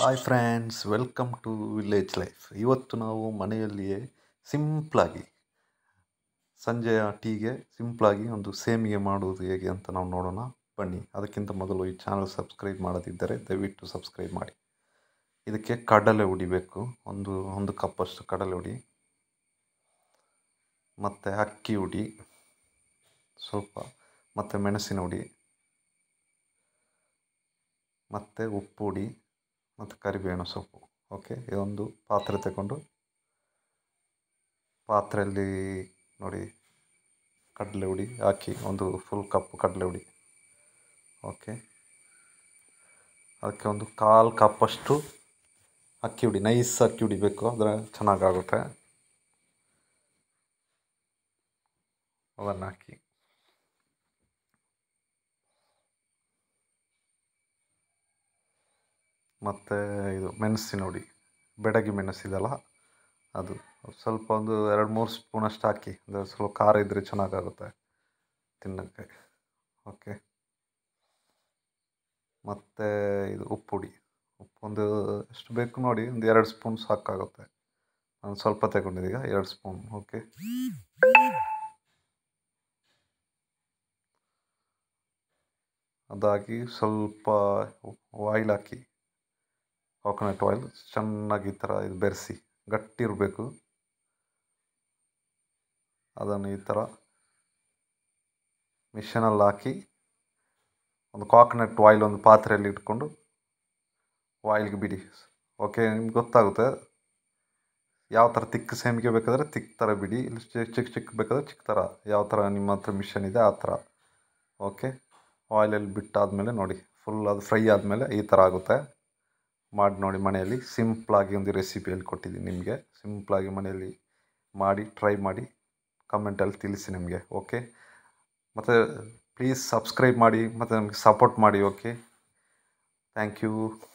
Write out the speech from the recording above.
hi friends welcome to village life ಇವತ್ತು ನಾವು ಮನೆಯಲ್ಲಿಯೇ ಸಿಂಪ್ಲಾಗಿ ಸಂಜೆಯ ಟೀಗೆ ಸಿಂಪ್ಲಾಗಿ ಒಂದು ಸೇಮಿಗೆ ಮಾಡುವುದು ಹೇಗೆ ಅಂತ ನಾವು ನೋಡೋಣ ಬನ್ನಿ ಅದಕ್ಕಿಂತ ಮೊದಲು ಈ ಚಾನಲ್ ಸಬ್ಸ್ಕ್ರೈಬ್ ಮಾಡದಿದ್ದರೆ ದಯವಿಟ್ಟು ಸಬ್ಸ್ಕ್ರೈಬ್ ಮಾಡಿ ಇದಕ್ಕೆ ಕಡಲೆ ಉಡಿಬೇಕು ಒಂದು ಒಂದು ಕಪ್ಪಷ್ಟು ಕಡಲೆ ಉಡಿ ಮತ್ತು ಅಕ್ಕಿ ಉಡಿ ಸ್ವಲ್ಪ ಮತ್ತು ಮೆಣಸಿನ ಉಡಿ ಮತ್ತು ಉಪ್ಪು ಉಡಿ ಮತ್ತು ಕರಿಬೇವಿನ ಸೊಪ್ಪು ಓಕೆ ಇದೊಂದು ಪಾತ್ರೆ ತಗೊಂಡು ಪಾತ್ರೆಯಲ್ಲಿ ನೋಡಿ ಕಡಲೆ ಹುಡಿ ಹಾಕಿ ಒಂದು ಫುಲ್ ಕಪ್ ಕಡಲೆ ಹುಡಿ ಓಕೆ ಅದಕ್ಕೆ ಒಂದು ಕಾಲು ಕಪ್ಪಷ್ಟು ಅಕ್ಕಿ ಹುಡಿ ನೈಸ್ ಅಕ್ಕಿ ಹುಡಿ ಬೇಕು ಅದರ ಚೆನ್ನಾಗಾಗುತ್ತೆ ಅದನ್ನು ಹಾಕಿ ಮತ್ತು ಇದು ಮೆಣಸಿನ ಹುಡಿ ಬೆಡಗಿ ಮೆಣಸಿದೆಯಲ್ಲ ಅದು ಸ್ವಲ್ಪ ಒಂದು ಎರಡು ಮೂರು ಸ್ಪೂನಷ್ಟು ಹಾಕಿ ಅಂದರೆ ಸ್ವಲ್ಪ ಖಾರ ಇದ್ದರೆ ಚೆನ್ನಾಗಾಗುತ್ತೆ ತಿನ್ನೋಕ್ಕೆ ಓಕೆ ಮತ್ತು ಇದು ಉಪ್ಪು ಹುಡಿ ಉಪ್ಪು ಒಂದು ಎಷ್ಟು ಬೇಕು ನೋಡಿ ಒಂದು ಎರಡು ಸ್ಪೂನ್ ಸಾಕಾಗುತ್ತೆ ನಾನು ಸ್ವಲ್ಪ ತಗೊಂಡಿದ್ದೀಗ ಎರಡು ಸ್ಪೂನ್ ಓಕೆ ಅದಾಗಿ ಸ್ವಲ್ಪ ಆಯಿಲ್ ಹಾಕಿ ಕೋಕೋನಟ್ ಆಯಿಲ್ ಚೆನ್ನಾಗಿ ಈ ಥರ ಇದು ಬೆರೆಸಿ ಇರಬೇಕು ಅದನ್ನು ಈ ಥರ ಮಿಷನಲ್ಲಿ ಹಾಕಿ ಒಂದು ಕಾಕ್ನೆಟ್ ಆಯಿಲ್ ಒಂದು ಪಾತ್ರೆಯಲ್ಲಿ ಇಟ್ಕೊಂಡು ಆಯಿಲ್ಗೆ ಬಿಡಿ ಓಕೆ ನಿಮ್ಗೆ ಗೊತ್ತಾಗುತ್ತೆ ಯಾವ ಥರ ತಿಕ್ಕ ಸೇಮಿಗೆ ಬೇಕಾದರೆ ತಿಕ್ಕ ಥರ ಬಿಡಿ ಇಲ್ಲಿ ಚಿಕ್ಕ ಚಿಕ್ಕ ಬೇಕಾದರೆ ಚಿಕ್ಕ ಥರ ಯಾವ ಥರ ನಿಮ್ಮ ಹತ್ರ ಮಿಷನ್ ಇದೆ ಆ ಥರ ಓಕೆ ಆಯಿಲಲ್ಲಿ ಬಿಟ್ಟಾದಮೇಲೆ ನೋಡಿ ಫುಲ್ ಅದು ಫ್ರೈ ಆದಮೇಲೆ ಈ ಥರ ಆಗುತ್ತೆ ಮಾಡಿ ನೋಡಿ ಮನೆಯಲ್ಲಿ ಸಿಂಪ್ಲಾಗಿ ಒಂದು ರೆಸಿಪಿ ಹೇಳ್ಕೊಟ್ಟಿದ್ದೀನಿ ನಿಮಗೆ ಸಿಂಪ್ಲಾಗಿ ಮನೆಯಲ್ಲಿ ಮಾಡಿ ಟ್ರೈ ಮಾಡಿ ಕಮೆಂಟಲ್ಲಿ ತಿಳಿಸಿ ನಿಮಗೆ ಓಕೆ ಮತ್ತು ಪ್ಲೀಸ್ ಸಬ್ಸ್ಕ್ರೈಬ್ ಮಾಡಿ ಮತ್ತು ನಮಗೆ ಸಪೋರ್ಟ್ ಮಾಡಿ ಓಕೆ ಥ್ಯಾಂಕ್ ಯು